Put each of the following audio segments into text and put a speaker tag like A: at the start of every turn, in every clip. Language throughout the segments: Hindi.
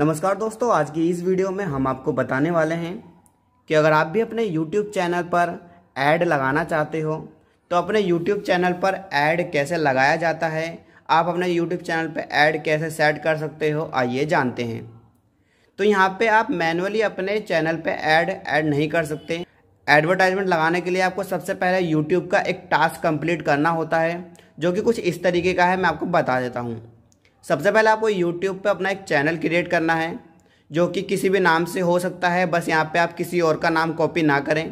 A: नमस्कार दोस्तों आज की इस वीडियो में हम आपको बताने वाले हैं कि अगर आप भी अपने YouTube चैनल पर ऐड लगाना चाहते हो तो अपने YouTube चैनल पर ऐड कैसे लगाया जाता है आप अपने YouTube चैनल पर ऐड कैसे सेट कर सकते हो आइए जानते हैं तो यहाँ पे आप मैनुअली अपने चैनल पे ऐड ऐड नहीं कर सकते एडवर्टाइजमेंट लगाने के लिए आपको सबसे पहले यूट्यूब का एक टास्क कंप्लीट करना होता है जो कि कुछ इस तरीके का है मैं आपको बता देता हूँ सबसे पहले आपको यूट्यूब पर अपना एक चैनल क्रिएट करना है जो कि किसी भी नाम से हो सकता है बस यहाँ पे आप किसी और का नाम कॉपी ना करें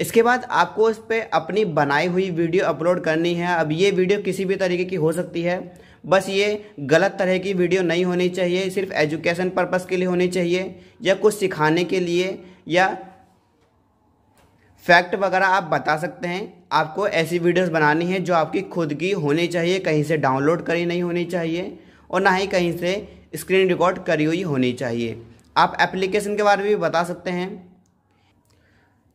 A: इसके बाद आपको इस पर अपनी बनाई हुई वीडियो अपलोड करनी है अब ये वीडियो किसी भी तरीके की हो सकती है बस ये गलत तरह की वीडियो नहीं होनी चाहिए सिर्फ एजुकेशन पर्पज़ के लिए होनी चाहिए या कुछ सिखाने के लिए या फैक्ट वगैरह आप बता सकते हैं आपको ऐसी वीडियोस बनानी है जो आपकी खुद की होनी चाहिए कहीं से डाउनलोड करी नहीं होनी चाहिए और ना ही कहीं से स्क्रीन रिकॉर्ड करी हुई होनी चाहिए आप एप्लीकेशन के बारे में भी बता सकते हैं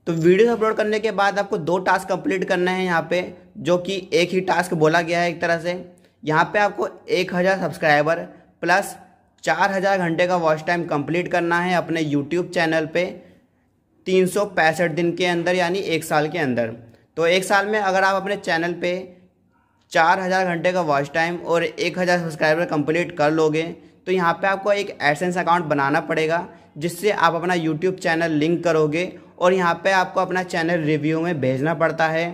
A: तो वीडियो अपलोड करने के बाद आपको दो टास्क कंप्लीट करना है यहाँ पे जो कि एक ही टास्क बोला गया है एक तरह से यहाँ पे आपको एक हज़ार सब्सक्राइबर प्लस चार हज़ार घंटे का वॉच टाइम कंप्लीट करना है अपने यूट्यूब चैनल पे तीन दिन के अंदर यानी एक साल के अंदर तो एक साल में अगर आप अपने चैनल पे चार हज़ार घंटे का वॉच टाइम और एक हज़ार सब्सक्राइबर कंप्लीट कर लोगे तो यहाँ पे आपको एक एडसेंस अकाउंट बनाना पड़ेगा जिससे आप अपना यूट्यूब चैनल लिंक करोगे और यहाँ पे आपको अपना चैनल रिव्यू में भेजना पड़ता है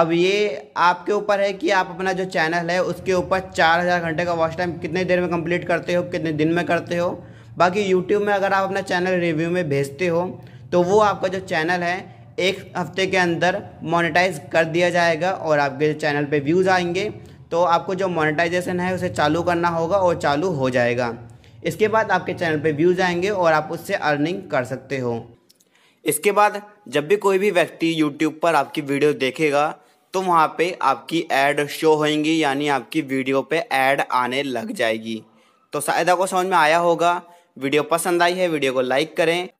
A: अब ये आपके ऊपर है कि आप अपना जो चैनल है उसके ऊपर चार हज़ार घंटे का वॉच टाइम कितने देर में कम्प्लीट करते हो कितने दिन में करते हो बाकी यूट्यूब में अगर आप अपना चैनल रिव्यू में भेजते हो तो वो आपका जो चैनल है एक हफ्ते के अंदर मोनेटाइज कर दिया जाएगा और आपके चैनल पे व्यूज़ आएंगे तो आपको जो मोनेटाइजेशन है उसे चालू करना होगा और चालू हो जाएगा इसके बाद आपके चैनल पे व्यूज़ आएंगे और आप उससे अर्निंग कर सकते हो इसके बाद जब भी कोई भी व्यक्ति यूट्यूब पर आपकी वीडियो देखेगा तो वहाँ पर आपकी एड शो होएंगी यानी आपकी वीडियो पर ऐड आने लग जाएगी तो शायद आपको समझ में आया होगा वीडियो पसंद आई है वीडियो को लाइक करें